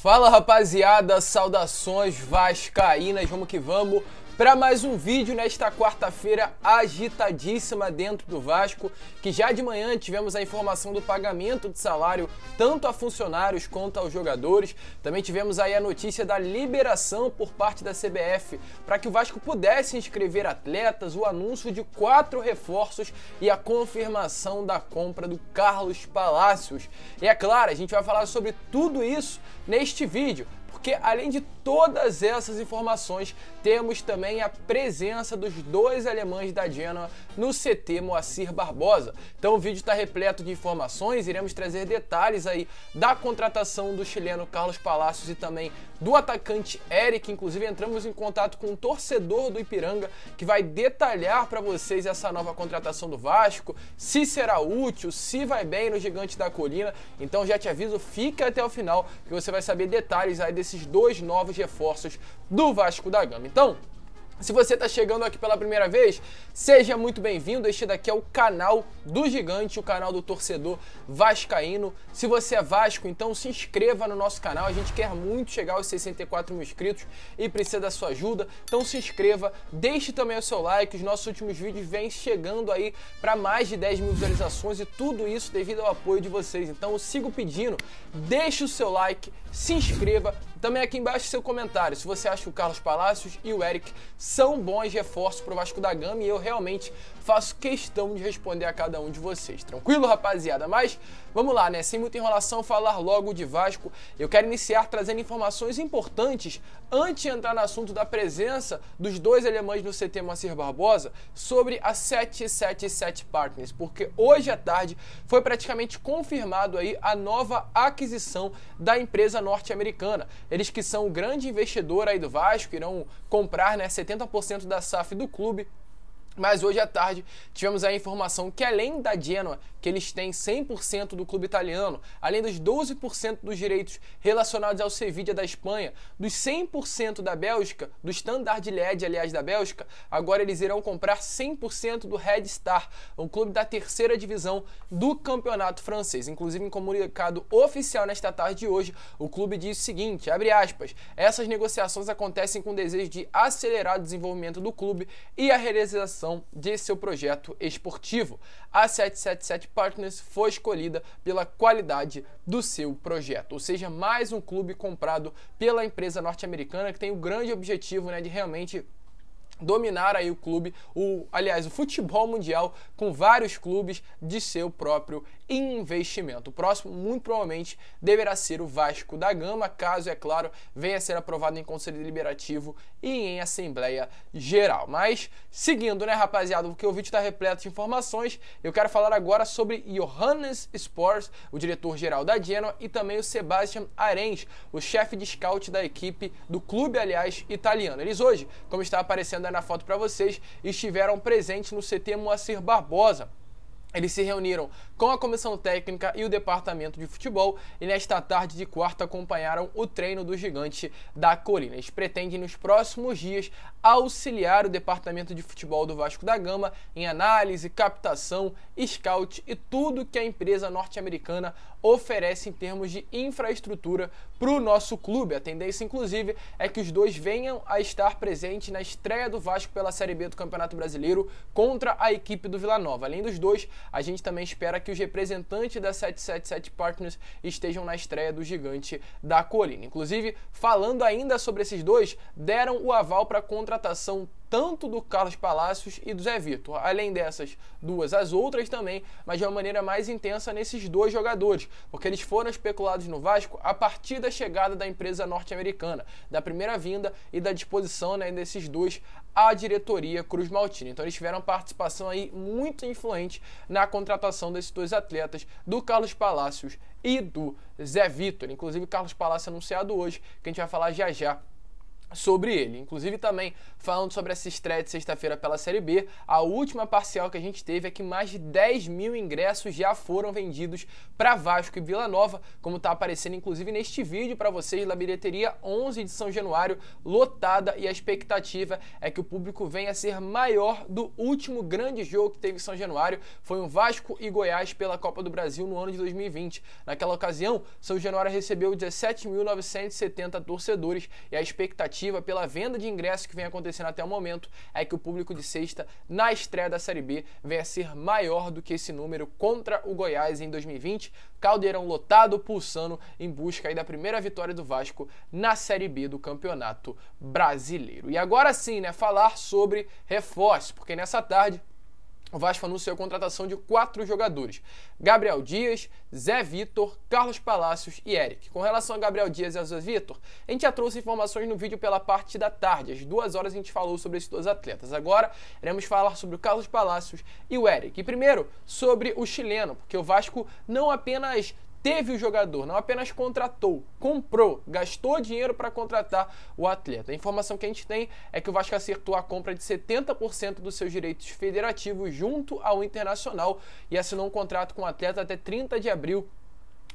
Fala rapaziada, saudações vascaínas, vamos que vamos para mais um vídeo nesta quarta-feira agitadíssima dentro do Vasco, que já de manhã tivemos a informação do pagamento de salário tanto a funcionários quanto aos jogadores. Também tivemos aí a notícia da liberação por parte da CBF para que o Vasco pudesse inscrever atletas, o anúncio de quatro reforços e a confirmação da compra do Carlos Palácios. E é claro, a gente vai falar sobre tudo isso neste vídeo porque além de todas essas informações, temos também a presença dos dois alemães da Genoa no CT Moacir Barbosa. Então o vídeo está repleto de informações, iremos trazer detalhes aí da contratação do chileno Carlos Palacios e também do atacante Eric. Inclusive entramos em contato com um torcedor do Ipiranga que vai detalhar para vocês essa nova contratação do Vasco, se será útil, se vai bem no Gigante da Colina. Então já te aviso, fica até o final que você vai saber detalhes aí desses dois novos reforços do Vasco da Gama. Então, se você está chegando aqui pela primeira vez, seja muito bem-vindo. Este daqui é o canal do Gigante, o canal do torcedor vascaíno. Se você é vasco, então se inscreva no nosso canal. A gente quer muito chegar aos 64 mil inscritos e precisa da sua ajuda. Então se inscreva, deixe também o seu like. Os nossos últimos vídeos vêm chegando aí para mais de 10 mil visualizações e tudo isso devido ao apoio de vocês. Então eu sigo pedindo, deixe o seu like, se inscreva, também aqui embaixo seu comentário se você acha que o Carlos Palacios e o Eric são bons reforços para o Vasco da Gama e eu realmente faço questão de responder a cada um de vocês. Tranquilo, rapaziada? Mas vamos lá, né? Sem muita enrolação, falar logo de Vasco. Eu quero iniciar trazendo informações importantes antes de entrar no assunto da presença dos dois alemães no CT Moacir Barbosa sobre a 777 Partners, porque hoje à tarde foi praticamente confirmado aí a nova aquisição da empresa norte-americana. Eles que são o grande investidor aí do Vasco, irão comprar né, 70% da SAF do clube mas hoje à tarde tivemos a informação que além da Genoa, que eles têm 100% do clube italiano, além dos 12% dos direitos relacionados ao Sevilla da Espanha, dos 100% da Bélgica, do Standard LED, aliás, da Bélgica, agora eles irão comprar 100% do Red Star, um clube da terceira divisão do campeonato francês. Inclusive, em comunicado oficial nesta tarde de hoje, o clube diz o seguinte, abre aspas, essas negociações acontecem com o desejo de acelerar o desenvolvimento do clube e a realização de seu projeto esportivo. A 777 Partners foi escolhida pela qualidade do seu projeto, ou seja, mais um clube comprado pela empresa norte-americana que tem o grande objetivo né, de realmente dominar aí o clube, o aliás, o futebol mundial com vários clubes de seu próprio investimento. O próximo, muito provavelmente, deverá ser o Vasco da Gama, caso, é claro, venha a ser aprovado em Conselho Deliberativo e em Assembleia Geral. Mas, seguindo, né, rapaziada, porque o vídeo está repleto de informações, eu quero falar agora sobre Johannes Sports, o diretor-geral da Genoa, e também o Sebastian Arens, o chefe de scout da equipe do clube, aliás, italiano. Eles hoje, como está aparecendo aí na foto para vocês, estiveram presentes no CT Moacir Barbosa, eles se reuniram com a comissão técnica e o departamento de futebol e nesta tarde de quarta acompanharam o treino do gigante da colina. Eles pretendem nos próximos dias auxiliar o departamento de futebol do Vasco da Gama em análise, captação, scout e tudo que a empresa norte-americana oferece em termos de infraestrutura para o nosso clube. A tendência, inclusive, é que os dois venham a estar presentes na estreia do Vasco pela Série B do Campeonato Brasileiro contra a equipe do Vila Nova. Além dos dois, a gente também espera que os representantes da 777 Partners estejam na estreia do gigante da colina. Inclusive, falando ainda sobre esses dois, deram o aval para a contratação tanto do Carlos Palacios e do Zé Vitor. Além dessas duas, as outras também, mas de uma maneira mais intensa nesses dois jogadores, porque eles foram especulados no Vasco a partir da chegada da empresa norte-americana, da primeira vinda e da disposição né, desses dois à diretoria Cruz Maltina. Então eles tiveram participação aí muito influente na contratação desses dois atletas, do Carlos Palacios e do Zé Vitor. Inclusive, Carlos Palacios anunciado hoje, que a gente vai falar já já sobre ele. Inclusive também falando sobre essa estreia de sexta-feira pela Série B, a última parcial que a gente teve é que mais de 10 mil ingressos já foram vendidos para Vasco e Vila Nova, como está aparecendo inclusive neste vídeo para vocês da bilheteria 11 de São Januário, lotada e a expectativa é que o público venha a ser maior do último grande jogo que teve em São Januário, foi um Vasco e Goiás pela Copa do Brasil no ano de 2020. Naquela ocasião, São Januário recebeu 17.970 torcedores e a expectativa expectativa pela venda de ingressos que vem acontecendo até o momento é que o público de sexta na estreia da Série B venha a ser maior do que esse número contra o Goiás em 2020. Caldeirão lotado, pulsando em busca da primeira vitória do Vasco na Série B do Campeonato Brasileiro. E agora sim, né, falar sobre reforço, porque nessa tarde o Vasco anunciou a contratação de quatro jogadores: Gabriel Dias, Zé Vitor, Carlos Palácios e Eric. Com relação a Gabriel Dias e a Zé Vitor, a gente já trouxe informações no vídeo pela parte da tarde. Às duas horas a gente falou sobre esses dois atletas. Agora iremos falar sobre o Carlos Palácios e o Eric. E primeiro sobre o chileno, porque o Vasco não apenas teve o jogador, não apenas contratou, comprou, gastou dinheiro para contratar o atleta. A informação que a gente tem é que o Vasco acertou a compra de 70% dos seus direitos federativos junto ao Internacional e assinou um contrato com o atleta até 30 de abril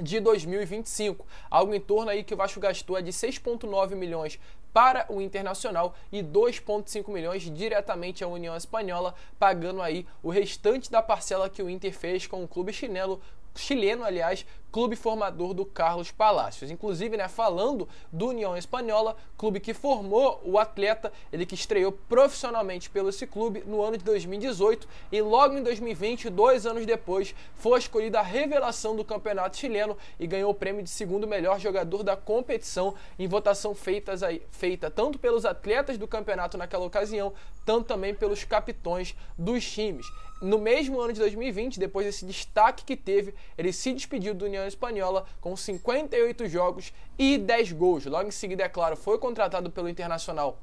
de 2025, algo em torno aí que o Vasco gastou é de 6,9 milhões para o Internacional e 2,5 milhões diretamente à União Espanhola, pagando aí o restante da parcela que o Inter fez com o clube chinelo, chileno, aliás, clube formador do Carlos Palacios. Inclusive, né, falando do União Espanhola, clube que formou o atleta, ele que estreou profissionalmente pelo esse clube no ano de 2018 e logo em 2020, dois anos depois, foi escolhida a revelação do campeonato chileno e ganhou o prêmio de segundo melhor jogador da competição em votação feitas aí, feita tanto pelos atletas do campeonato naquela ocasião, tanto também pelos capitões dos times. No mesmo ano de 2020, depois desse destaque que teve, ele se despediu do União União Espanhola com 58 jogos e 10 gols. Logo em seguida, é claro, foi contratado pelo Internacional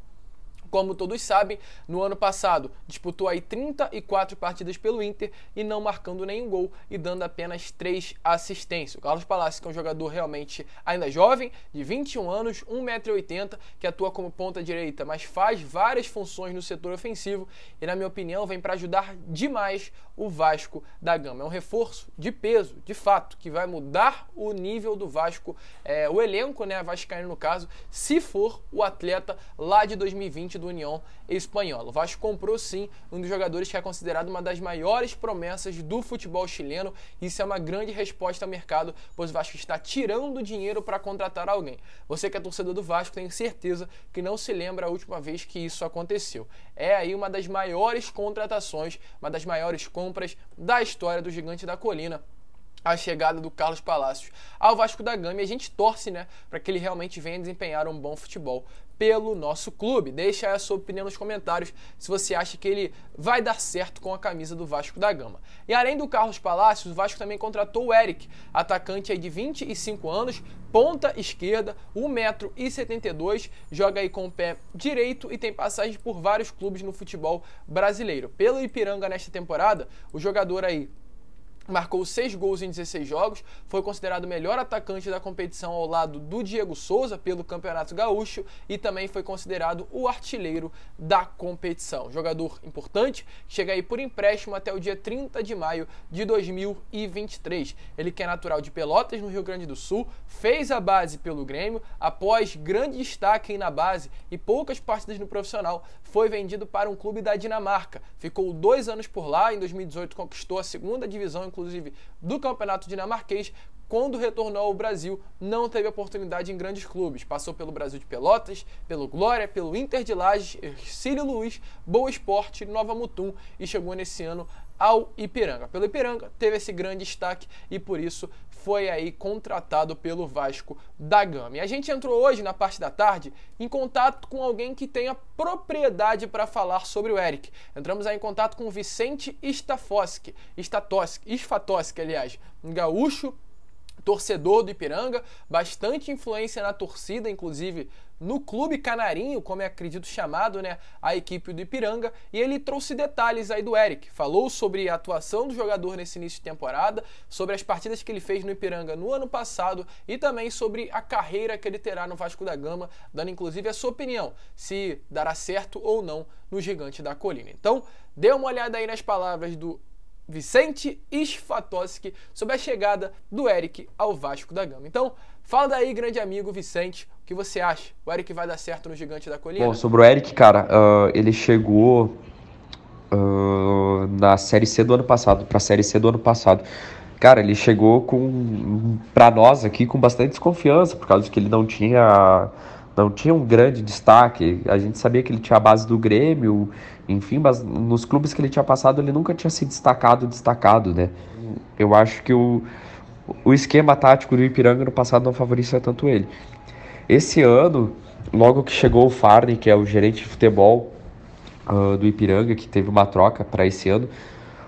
como todos sabem, no ano passado disputou aí 34 partidas pelo Inter e não marcando nenhum gol e dando apenas 3 assistências. O Carlos Palácio que é um jogador realmente ainda jovem, de 21 anos, 1,80m, que atua como ponta direita, mas faz várias funções no setor ofensivo e, na minha opinião, vem para ajudar demais o Vasco da Gama. É um reforço de peso, de fato, que vai mudar o nível do Vasco, é, o elenco, né, vascaíno no caso, se for o atleta lá de 2020 do do União Espanhola. O Vasco comprou sim um dos jogadores que é considerado uma das maiores promessas do futebol chileno. Isso é uma grande resposta ao mercado, pois o Vasco está tirando dinheiro para contratar alguém. Você que é torcedor do Vasco tem certeza que não se lembra a última vez que isso aconteceu. É aí uma das maiores contratações, uma das maiores compras da história do Gigante da Colina a chegada do Carlos Palacios ao Vasco da Gama e a gente torce, né, para que ele realmente venha desempenhar um bom futebol pelo nosso clube. Deixa a sua opinião nos comentários se você acha que ele vai dar certo com a camisa do Vasco da Gama. E além do Carlos Palácios, o Vasco também contratou o Eric, atacante de 25 anos, ponta esquerda, 1,72m, joga aí com o pé direito e tem passagem por vários clubes no futebol brasileiro. Pelo Ipiranga nesta temporada, o jogador aí marcou 6 gols em 16 jogos, foi considerado o melhor atacante da competição ao lado do Diego Souza pelo Campeonato Gaúcho e também foi considerado o artilheiro da competição. Jogador importante, chega aí por empréstimo até o dia 30 de maio de 2023. Ele que é natural de Pelotas, no Rio Grande do Sul, fez a base pelo Grêmio, após grande destaque na base e poucas partidas no profissional, foi vendido para um clube da Dinamarca. Ficou dois anos por lá, em 2018 conquistou a segunda divisão inclusive, do campeonato dinamarquês, quando retornou ao Brasil, não teve oportunidade em grandes clubes. Passou pelo Brasil de Pelotas, pelo Glória, pelo Inter de Lages, Ercílio Luiz, Boa Esporte, Nova Mutum e chegou nesse ano ao Ipiranga. Pelo Ipiranga, teve esse grande destaque e por isso foi aí contratado pelo Vasco da Gama. E a gente entrou hoje, na parte da tarde, em contato com alguém que tenha propriedade para falar sobre o Eric. Entramos aí em contato com o Vicente Stafoschi, Statoski, Sfatoski, aliás, um gaúcho torcedor do Ipiranga, bastante influência na torcida, inclusive no Clube Canarinho, como é acredito chamado, né, a equipe do Ipiranga, e ele trouxe detalhes aí do Eric. Falou sobre a atuação do jogador nesse início de temporada, sobre as partidas que ele fez no Ipiranga no ano passado e também sobre a carreira que ele terá no Vasco da Gama, dando inclusive a sua opinião se dará certo ou não no Gigante da Colina. Então, dê uma olhada aí nas palavras do Vicente Isfatoski sobre a chegada do Eric ao Vasco da Gama. Então, fala daí, grande amigo Vicente, o que você acha? O Eric vai dar certo no Gigante da Colina? Bom, sobre o Eric, cara, uh, ele chegou uh, na Série C do ano passado, para a Série C do ano passado. Cara, ele chegou com para nós aqui com bastante desconfiança, por causa que ele não tinha não tinha um grande destaque. A gente sabia que ele tinha a base do Grêmio, enfim, mas nos clubes que ele tinha passado ele nunca tinha se destacado, destacado, né? Eu acho que o, o esquema tático do Ipiranga no passado não favorecia tanto ele. Esse ano, logo que chegou o Farney, que é o gerente de futebol uh, do Ipiranga, que teve uma troca para esse ano,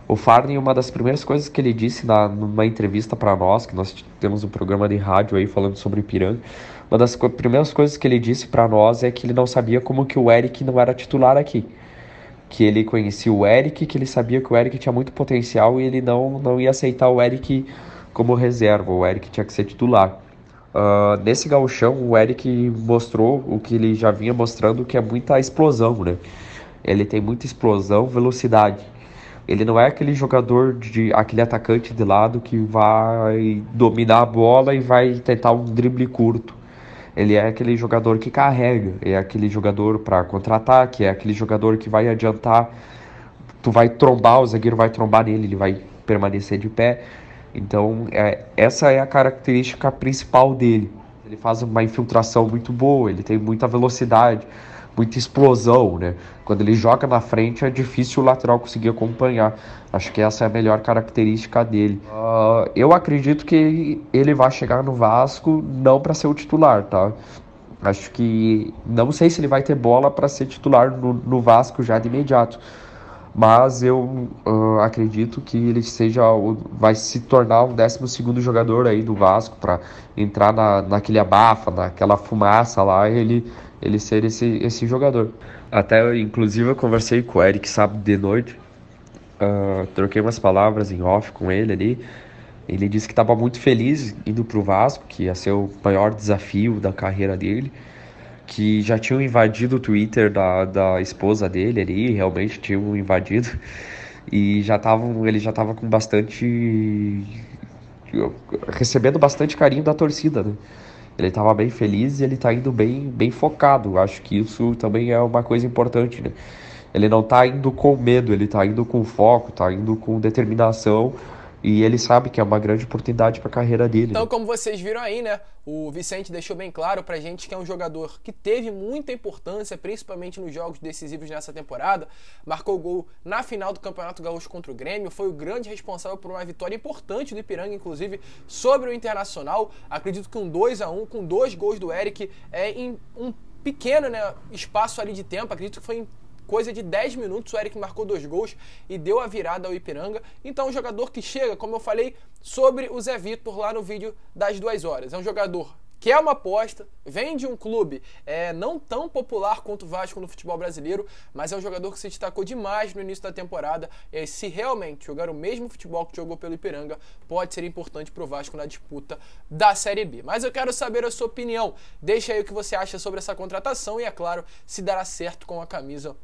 o Farney, uma das primeiras coisas que ele disse na, numa entrevista para nós, que nós temos um programa de rádio aí falando sobre Ipiranga, uma das co primeiras coisas que ele disse para nós é que ele não sabia como que o Eric não era titular aqui. Que ele conhecia o Eric, que ele sabia que o Eric tinha muito potencial e ele não, não ia aceitar o Eric como reserva. O Eric tinha que ser titular. Uh, nesse gauchão, o Eric mostrou o que ele já vinha mostrando, que é muita explosão, né? Ele tem muita explosão, velocidade. Ele não é aquele jogador de aquele atacante de lado que vai dominar a bola e vai tentar um drible curto ele é aquele jogador que carrega, é aquele jogador para contra-ataque, é aquele jogador que vai adiantar, tu vai trombar, o zagueiro vai trombar nele, ele vai permanecer de pé. Então, é, essa é a característica principal dele. Ele faz uma infiltração muito boa, ele tem muita velocidade muita explosão, né? Quando ele joga na frente é difícil o lateral conseguir acompanhar. Acho que essa é a melhor característica dele. Uh, eu acredito que ele vai chegar no Vasco não para ser o titular, tá? Acho que não sei se ele vai ter bola para ser titular no, no Vasco já de imediato mas eu uh, acredito que ele seja vai se tornar o 12 jogador aí do Vasco para entrar na, naquele abafa, naquela fumaça lá, ele ele ser esse, esse jogador. Até inclusive eu conversei com o Eric sábado de noite, uh, troquei umas palavras em off com ele ali. Ele disse que estava muito feliz indo para o Vasco, que ia ser o maior desafio da carreira dele que já tinham invadido o Twitter da, da esposa dele ali, realmente tinham invadido. E já estavam, ele já estava com bastante recebendo bastante carinho da torcida, né? Ele estava bem feliz e ele está indo bem, bem focado. Acho que isso também é uma coisa importante, né? Ele não está indo com medo, ele está indo com foco, está indo com determinação e ele sabe que é uma grande oportunidade para a carreira dele. Então, né? como vocês viram aí, né? O Vicente deixou bem claro para a gente que é um jogador que teve muita importância, principalmente nos jogos decisivos nessa temporada. Marcou gol na final do Campeonato Gaúcho contra o Grêmio, foi o grande responsável por uma vitória importante do Ipiranga, inclusive, sobre o Internacional. Acredito que um 2 a 1 com dois gols do Eric é em um pequeno né, espaço ali de tempo. Acredito que foi em coisa de 10 minutos, o Eric marcou dois gols e deu a virada ao Ipiranga. Então, um jogador que chega, como eu falei sobre o Zé Vitor lá no vídeo das duas horas. É um jogador que é uma aposta, vem de um clube é, não tão popular quanto o Vasco no futebol brasileiro, mas é um jogador que se destacou demais no início da temporada. E se realmente jogar o mesmo futebol que jogou pelo Ipiranga, pode ser importante para o Vasco na disputa da Série B. Mas eu quero saber a sua opinião. Deixa aí o que você acha sobre essa contratação e, é claro, se dará certo com a camisa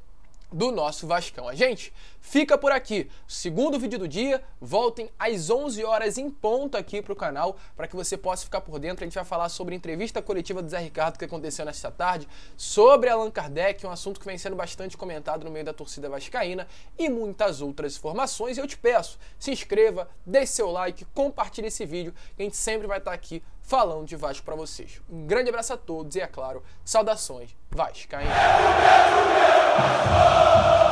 do nosso Vascão. A gente fica por aqui. Segundo vídeo do dia, voltem às 11 horas em ponto aqui para o canal para que você possa ficar por dentro. A gente vai falar sobre a entrevista coletiva do Zé Ricardo que aconteceu nesta tarde, sobre Allan Kardec, um assunto que vem sendo bastante comentado no meio da torcida vascaína e muitas outras informações. Eu te peço, se inscreva, deixe seu like, compartilhe esse vídeo, que a gente sempre vai estar tá aqui falando de Vasco para vocês. Um grande abraço a todos e, é claro, saudações vascaínas. Deus!